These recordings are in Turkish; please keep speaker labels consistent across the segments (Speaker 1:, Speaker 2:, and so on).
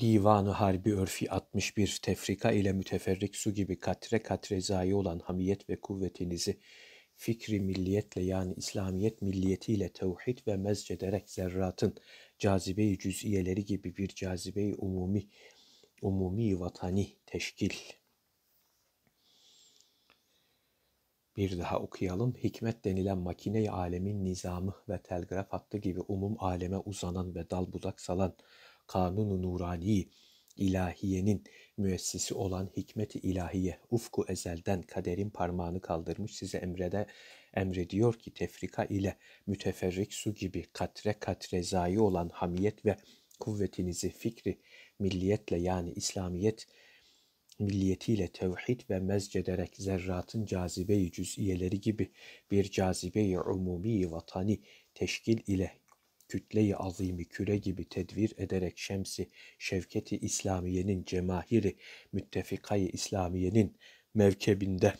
Speaker 1: Divanı Harbi Örfi 61 tefrika ile müteferrik su gibi katre katre zayi olan hamiyet ve kuvvetinizi fikri milliyetle yani İslamiyet milliyetiyle tevhid ve mezcederek zerratın cazibeyi cüz'iyeleri gibi bir cazibeyi umumi umumi vatani teşkil. Bir daha okuyalım. Hikmet denilen makine-i alemin nizamı ve telgraf hattı gibi umum aleme uzanan ve dal budak salan Kanunu Nurani ilahiyenin müessisi olan hikmeti ilahiye ufku ezelden kaderin parmağını kaldırmış size emrede emrediyor ki tefrika ile müteferrik su gibi katre katre zayi olan hamiyet ve kuvvetinizi fikri milliyetle yani İslamiyet milliyetiyle tevhid ve mezcederek zerratın cazibeyi cüz'iyeleri gibi bir cazibeyi umumi vatani teşkil ile kütleyi azimi küre gibi tedvir ederek şemsi şevketi İslamiyenin cemahiri müttefikayı İslamiyenin mevkebinde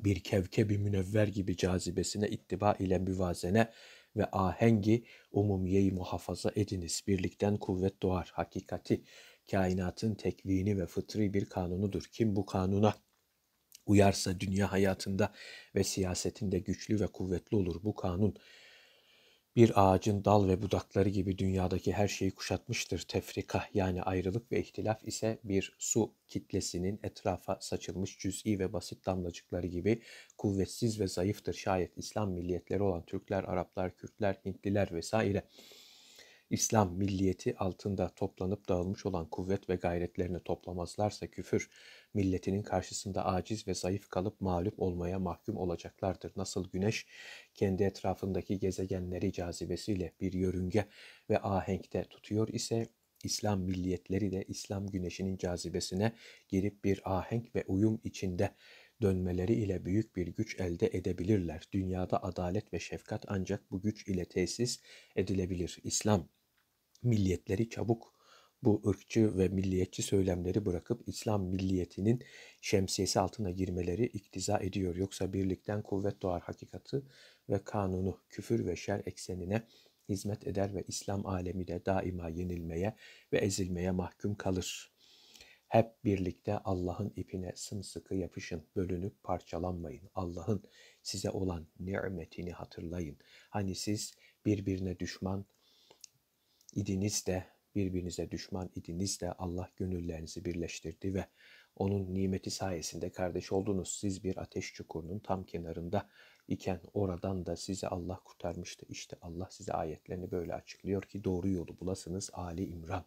Speaker 1: bir kevkebi münevver gibi cazibesine ittiba ile müvazene ve ahengi umumiyeyi muhafaza ediniz. Birlikten kuvvet doğar. Hakikati kainatın tekvini ve fıtri bir kanunudur. Kim bu kanuna uyarsa dünya hayatında ve siyasetinde güçlü ve kuvvetli olur. Bu kanun bir ağacın dal ve budakları gibi dünyadaki her şeyi kuşatmıştır. Tefrika yani ayrılık ve ihtilaf ise bir su kitlesinin etrafa saçılmış cüz'i ve basit damlacıkları gibi kuvvetsiz ve zayıftır. Şayet İslam milliyetleri olan Türkler, Araplar, Kürtler, Hintliler vesaire İslam milliyeti altında toplanıp dağılmış olan kuvvet ve gayretlerini toplamazlarsa küfür, milletinin karşısında aciz ve zayıf kalıp mağlup olmaya mahkum olacaklardır. Nasıl güneş kendi etrafındaki gezegenleri cazibesiyle bir yörünge ve ahenkte tutuyor ise İslam milliyetleri de İslam güneşinin cazibesine girip bir ahenk ve uyum içinde dönmeleri ile büyük bir güç elde edebilirler. Dünyada adalet ve şefkat ancak bu güç ile tesis edilebilir. İslam milliyetleri çabuk bu ırkçı ve milliyetçi söylemleri bırakıp İslam milliyetinin şemsiyesi altına girmeleri iktiza ediyor. Yoksa birlikten kuvvet doğar hakikati ve kanunu küfür ve şer eksenine hizmet eder ve İslam alemi de daima yenilmeye ve ezilmeye mahkum kalır. Hep birlikte Allah'ın ipine sımsıkı yapışın, bölünüp parçalanmayın. Allah'ın size olan nimetini hatırlayın. Hani siz birbirine düşman idiniz de birbirinize düşman idiniz de Allah gönüllerinizi birleştirdi ve onun nimeti sayesinde kardeş oldunuz. Siz bir ateş çukurunun tam kenarında iken oradan da sizi Allah kurtarmıştı. İşte Allah size ayetlerini böyle açıklıyor ki doğru yolu bulasınız. Ali İmran